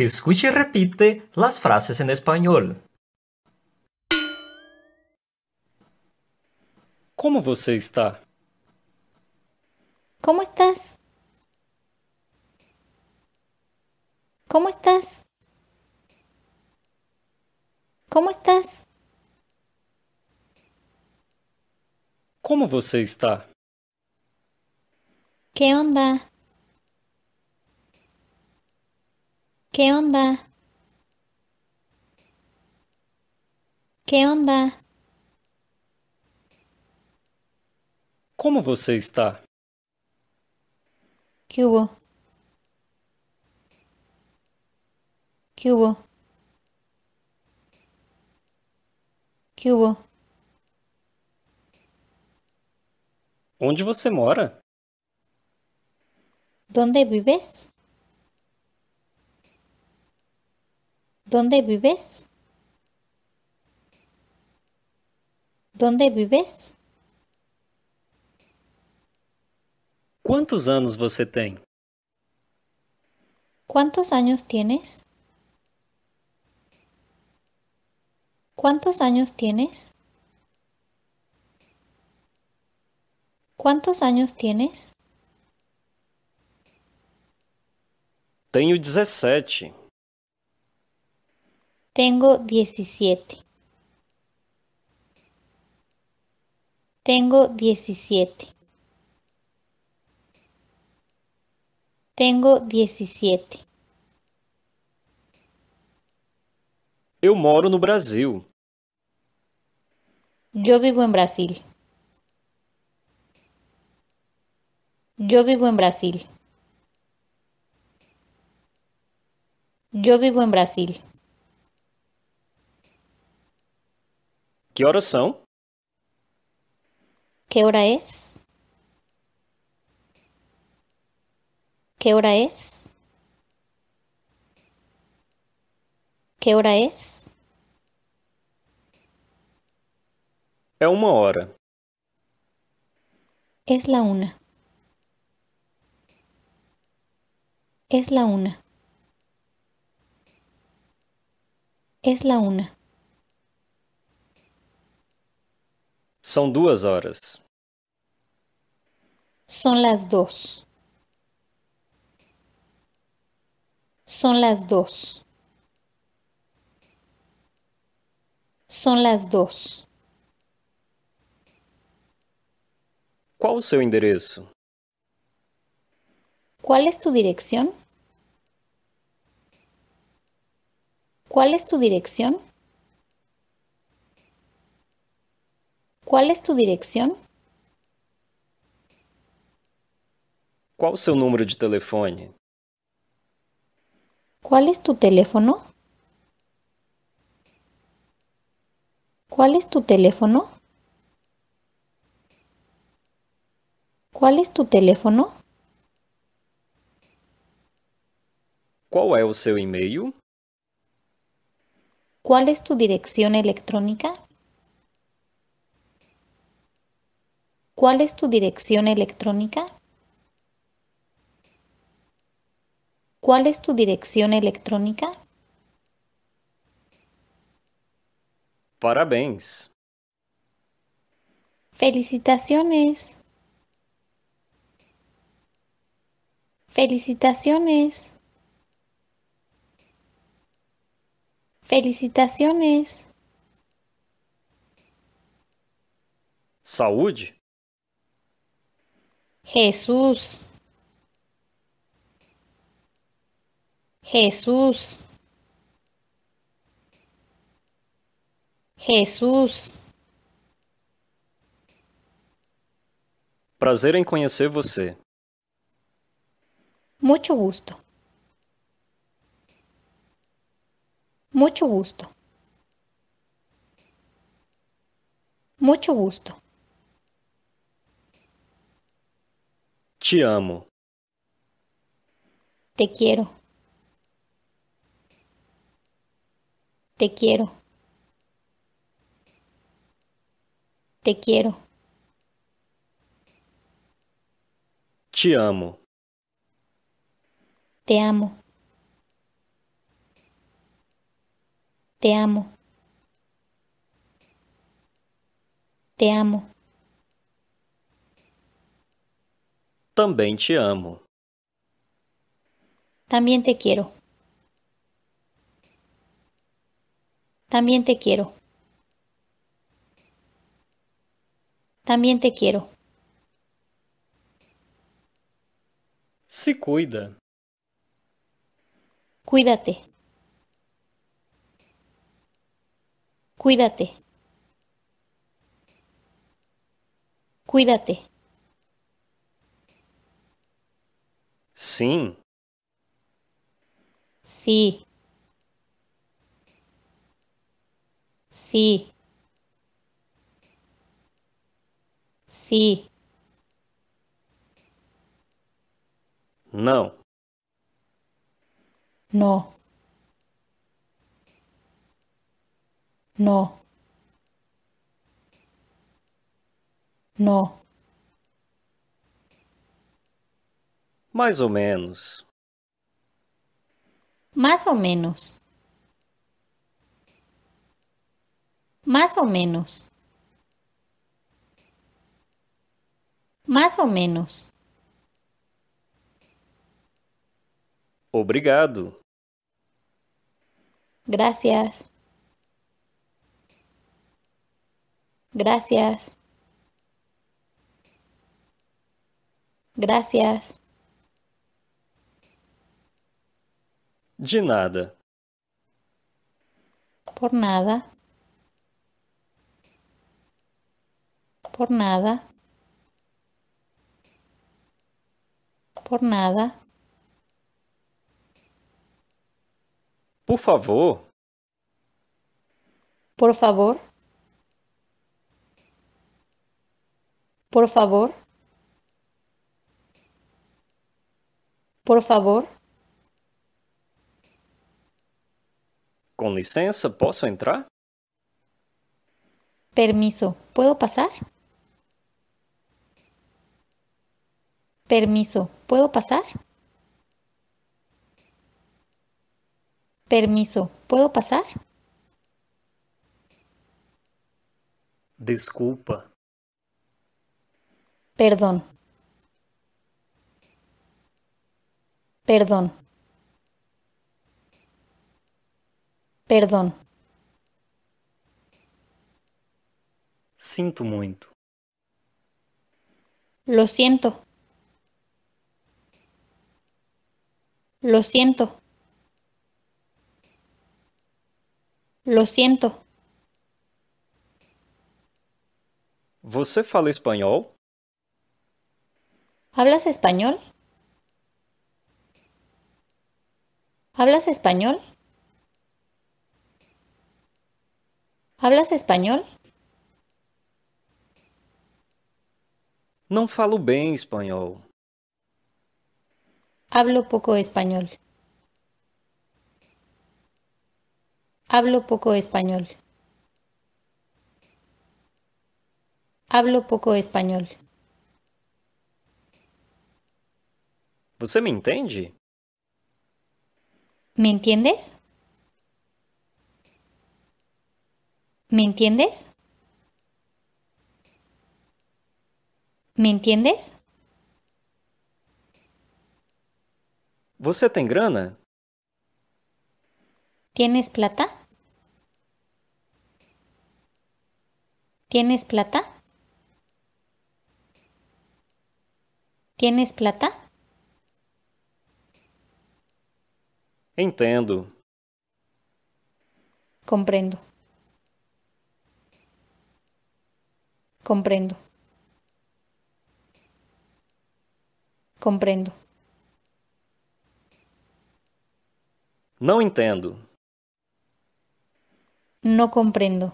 Escuche e repite as frases em espanhol. Como você está? Como estás? Como estás? Como estás? Como você está? Que onda? Que onda? Que onda? Como você está? Que hubo? Que Que Onde você mora? Donde vives? ¿Dónde vives? ¿Dónde vives? ¿Cuántos años você ¿Cuántos años tienes? ¿Cuántos años tienes? ¿Cuántos años tienes? Tengo 17. Tengo 17. Tengo 17. Tengo 17. Eu moro no Brasil. Yo vivo en Brasil. Yo vivo en Brasil. Yo vivo en Brasil. Que horas são? Que hora é? Que hora é? Que hora é? É uma hora. Es la una. Es la una. Es la una. São duas horas. São las dos. São las dos. São las dos. Qual o seu endereço? Qual é tu direção? Qual é tu direção? ¿Cuál es tu dirección? ¿Cuál es tu número de teléfono? ¿Cuál es tu teléfono? ¿Cuál es tu teléfono? ¿Cuál es tu teléfono? ¿Cuál es tu seu e-mail? tu dirección electrónica? ¿Cuál es tu dirección electrónica? ¿Cuál es tu dirección electrónica? Parabéns. Felicitaciones. Felicitaciones. Felicitaciones. Saúde. Jesús. Jesús. Jesús. Prazer em conhecer você. Muito gusto. Muito gusto. Muito gusto. Te amo. Te quiero. Te quiero. Te quiero. Te amo. Te amo. Te amo. Te amo. también te amo. También te quiero. También te quiero. También te quiero. Se cuida. Cuídate. Cuídate. Cuídate. Sim. sim sim sim Não. não não não Mais ou menos. Mais ou menos. Mais ou menos. Mais ou menos. Obrigado. Gracias. Gracias. Gracias. De nada. Por nada. Por nada. Por nada. Por favor. Por favor. Por favor. Por favor. Con licencia, ¿puedo entrar? Permiso, ¿puedo pasar? Permiso, ¿puedo pasar? Permiso, ¿puedo pasar? Disculpa. Perdón. Perdón. Perdón. Siento mucho. Lo siento. Lo siento. Lo siento. Você fala espanhol? ¿Hablas español? ¿Hablas español? ¿Hablas español? No falo bem español. Hablo poco español. Hablo poco español. Hablo poco español. Você me entende? ¿Me entiendes? ¿Me entiendes? ¿Me entiendes? Você tem grana? ¿Tienes plata? ¿Tienes plata? ¿Tienes plata? Entendo. Comprendo. Comprendo. Compreendo. Não entendo. Não compreendo.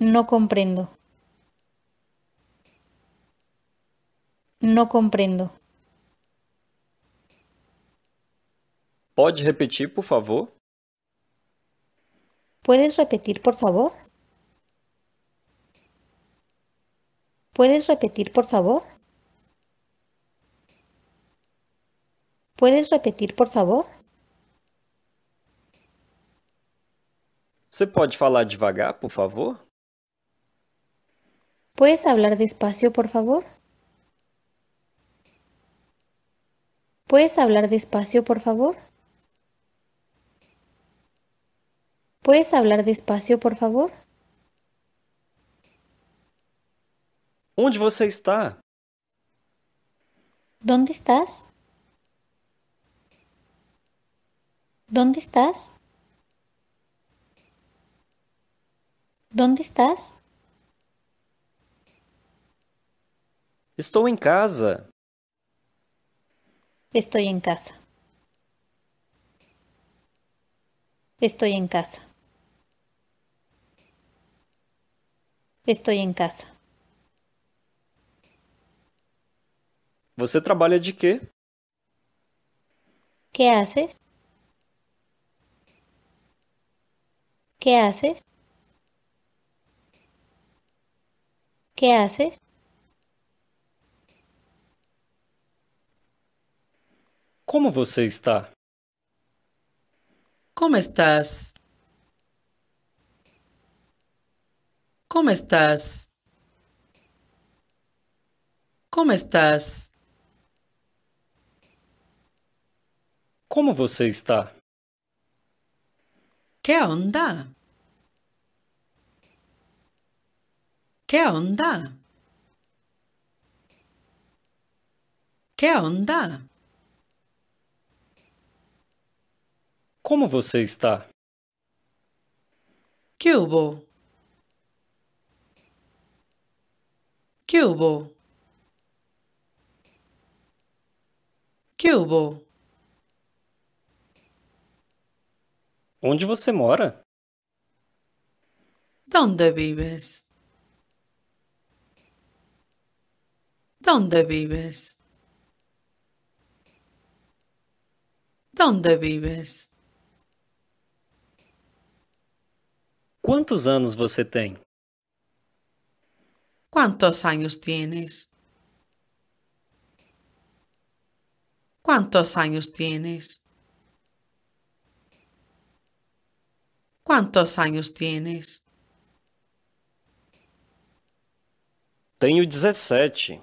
Não compreendo. Não compreendo. Pode repetir, por favor? Puedes repetir, por favor? ¿Puedes repetir, por favor? ¿Puedes repetir, por favor? se puede falar devagar, por favor? ¿Puedes hablar despacio, por favor? ¿Puedes hablar despacio, por favor? ¿Puedes hablar despacio, por favor? Onde você está? Onde estás? Onde estás? Onde estás? Estou em casa. Estou em casa. Estou em casa. Estou em casa. Você trabalha de quê? ¿Qué haces? ¿Qué haces? ¿Qué haces? Como você está? Como estás? Como estás? Como estás? Como você está? Que onda? Que onda? Que onda? Como você está? Que hubo? Que hubo? Que hubo? Onde você mora? Donde vives? Donde vives? Donde vives? Quantos anos você tem? Quantos anos tienes? Quantos anos tienes? ¿Cuántos años tienes? Tenho 17.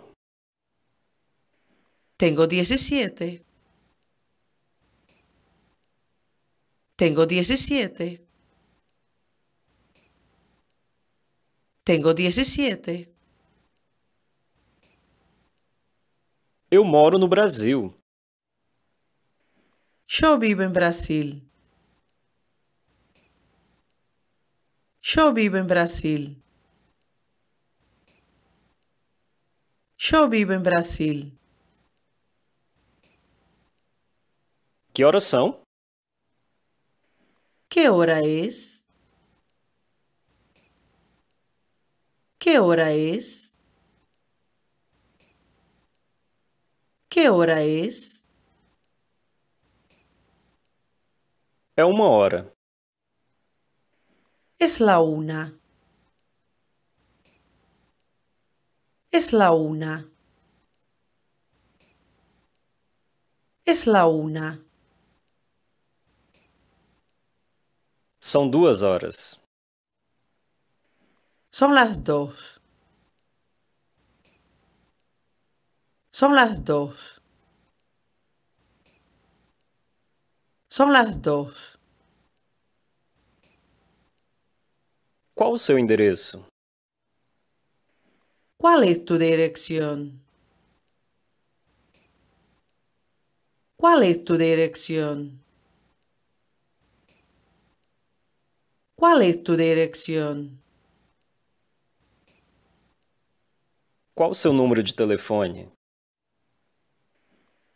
Tengo 17. Tengo 17. Tengo 17. Eu moro no Brasil. Eu vivo em Brasil. Eu vivo em Brasil. Eu vivo em Brasil. Que horas são? Que hora é? Que hora é? Que hora é? É uma hora. Es la una. Es la una. Es la una. Son dos horas. Son las dos. Son las dos. Son las dos. Qual o seu endereço? Qual é tu direção? Qual é tu direção? Qual é tu direção? Qual o seu número de telefone?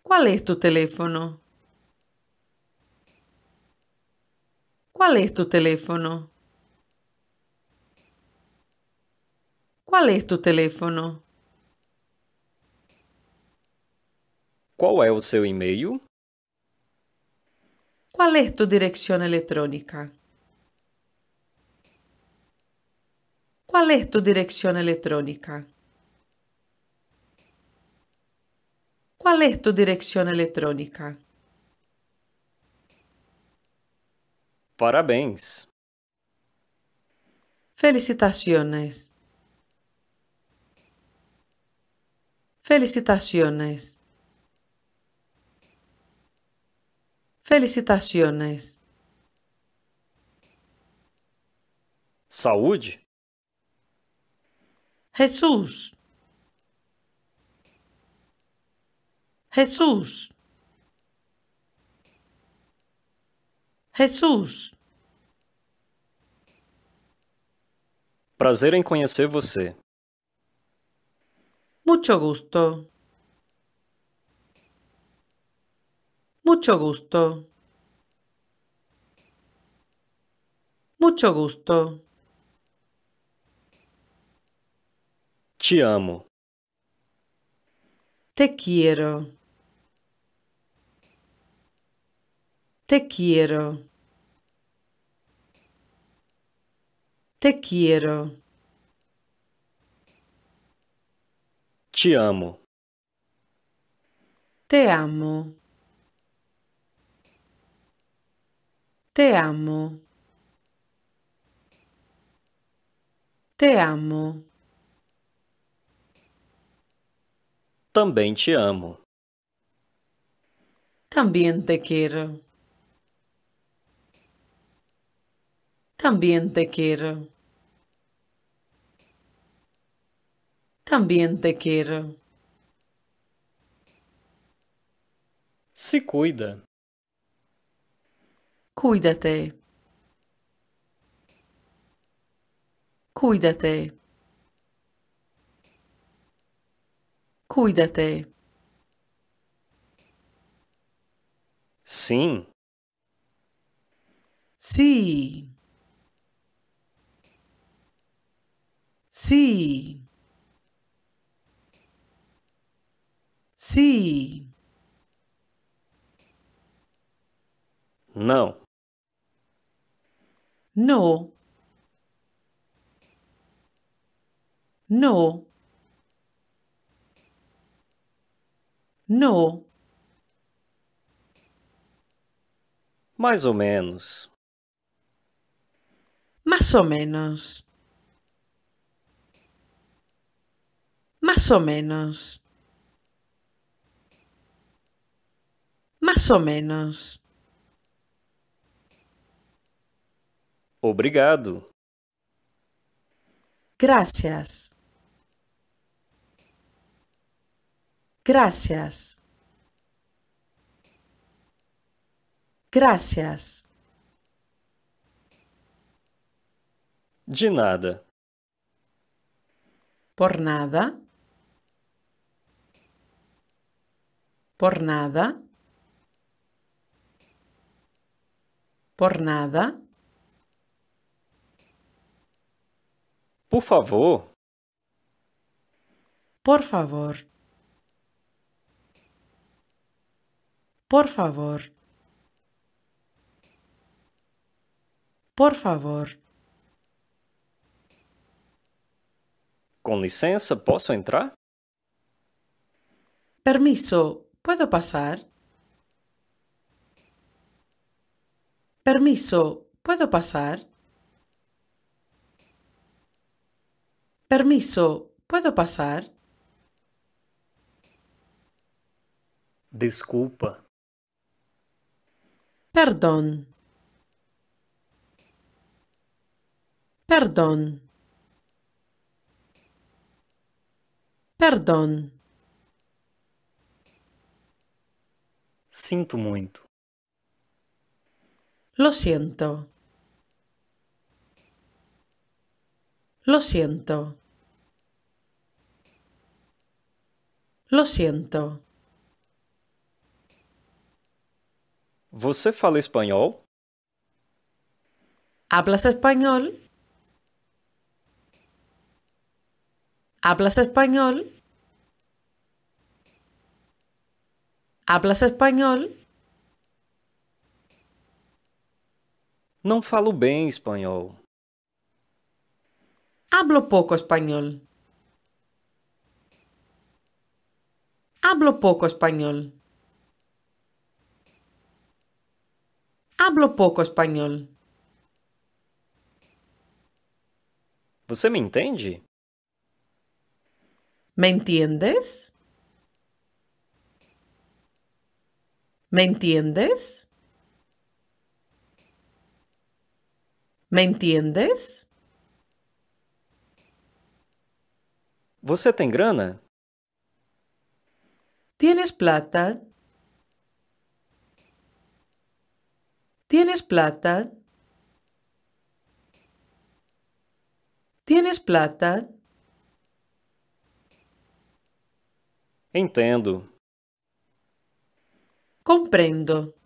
Qual é tu telefone? Qual é tu telefone? Qual é teu telefone? Qual é o seu e-mail? Qual é tu direção eletrônica? Qual é tu direção eletrônica? Qual é tu direção eletrônica? Parabéns. Felicitaciones. Felicitaciones. Felicitaciones. Saúde. Jesus. Jesus. Jesus. Prazer em conhecer você. Mucho gusto. Mucho gusto. Mucho gusto. Te amo. Te quiero. Te quiero. Te quiero. Te amo. Te amo. Te amo. Te amo. Também te amo. Também te quero. Também te quero. também te é quero Se cuida. Cuídate. Cuídate. Cuídate. Sim. Sim. Sim. Sim. Não. No. No. No. Mais ou menos. Mais ou menos. Mais ou menos. Mais ou menos. Obrigado. Gracias. Gracias. Gracias. De nada. Por nada. Por nada. Por nada. Por favor. Por favor. Por favor. Por favor. Com licença, posso entrar? Permisso, ¿puedo pasar? Permiso, ¿puedo pasar? Permiso, ¿puedo pasar? Desculpa. Perdón. Perdón. Perdón. Sinto muito. Lo siento. Lo siento. Lo siento. Você fala español? ¿Hablas español? ¿Hablas español? ¿Hablas español? Não falo bem espanhol. Hablo pouco espanhol. Hablo pouco espanhol. Hablo pouco espanhol. Você me entende? ¿Me entiendes? ¿Me entiendes? ¿Me entiendes? Você tem grana? ¿Tienes plata? ¿Tienes plata? ¿Tienes plata? Entendo. Comprendo.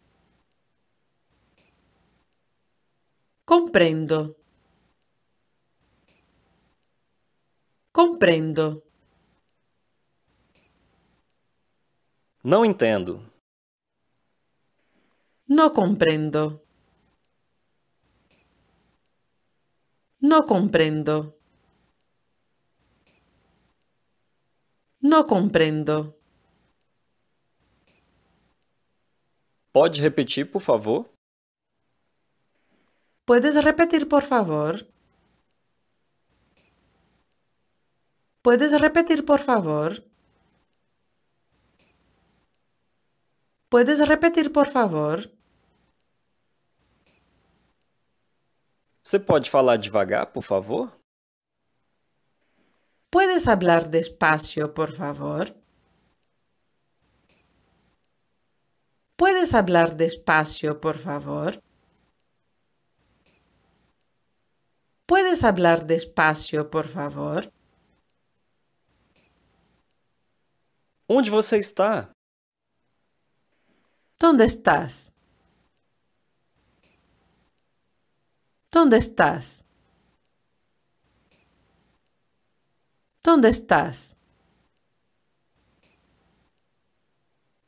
Comprendo. Comprendo. Não entendo. Não compreendo. Não compreendo. Não compreendo. Pode repetir, por favor? ¿Puedes repetir, por favor? ¿Puedes repetir, por favor? ¿Puedes repetir, por favor? ¿Se puede falar devagar, por favor? ¿Puedes hablar despacio, por favor? ¿Puedes hablar despacio, por favor? ¿Puedes hablar despacio, por favor? Onde você está? ¿Dónde estás? ¿Dónde estás? ¿Dónde estás?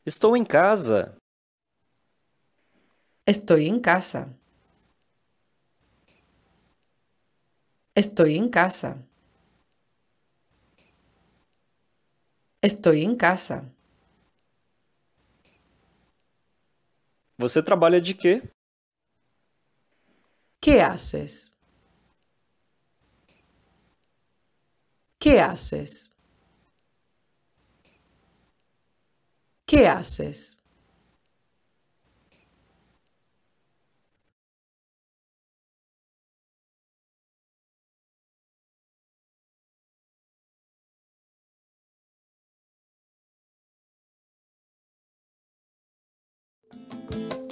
Estou em casa. Estou em casa. Estoy en casa. Estoy en casa. Você trabalha de quê? ¿Qué haces? ¿Qué haces? ¿Qué haces? Thank you